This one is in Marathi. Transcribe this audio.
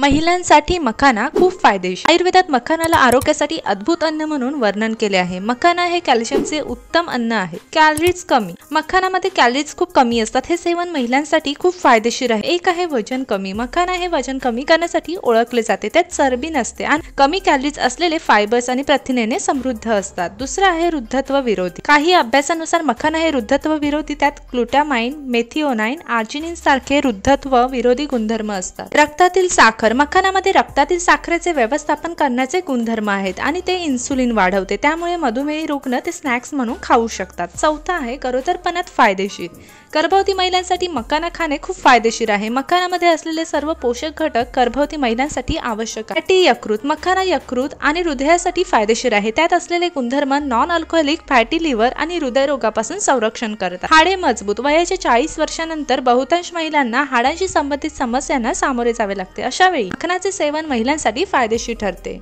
महिलांसाठी मखाना खूप फायदेशीर आयुर्वेदात मखानाला आरोग्यासाठी अद्भुत अन्न म्हणून वर्णन केले आहे मखाना हे कॅल्शियमचे उत्तम अन्न आहे कॅलरीज कमी मखानामध्ये कॅलरीज खूप कमी असतात हे सेवन महिलांसाठी खूप फायदेशीर आहे एक आहे वजन कमी मखाना हे वजन कमी करण्यासाठी ओळखले जाते त्यात चरबी नसते आणि कमी कॅलरीज असलेले फायबर्स आणि प्रथिनेने समृद्ध असतात दुसरा आहे वृद्धत्व विरोधी काही अभ्यासानुसार मखाना हे वृद्धत्व विरोधी त्यात ग्लुटामाइन मेथिओनाइन आर्जिनिन सारखे वृद्धत्व विरोधी गुणधर्म असतात रक्तातील साखर साखर मखानामध्ये रक्तातील साखरेचे व्यवस्थापन करण्याचे गुणधर्म आहेत आणि ते इन्सुलिन वाढवते त्यामुळे मधुमेही रुग्ण ते स्नॅक्स म्हणून खाऊ शकतात चौथा आहे गरोदरपणात फायदेशीर गर्भवती महिलांसाठी मखाना खाणे खूप फायदेशीर आहे मखानामध्ये असलेले सर्व पोषक घटक गर्भवती महिलांसाठी आवश्यक आहे टी यकृत मखाना यकृत आणि हृदयासाठी फायदेशीर आहे त्यात असलेले गुणधर्म नॉन अल्कोहोलिक फॅटी लिव्हर आणि हृदयरोगापासून संरक्षण करतात हाडे मजबूत वयाच्या चाळीस वर्षानंतर बहुतांश महिलांना हाडांशी संबंधित समस्यांना सामोरे जावे लागते अशा त्यावेळी खनाचे सेवन महिलांसाठी फायदेशीर ठरते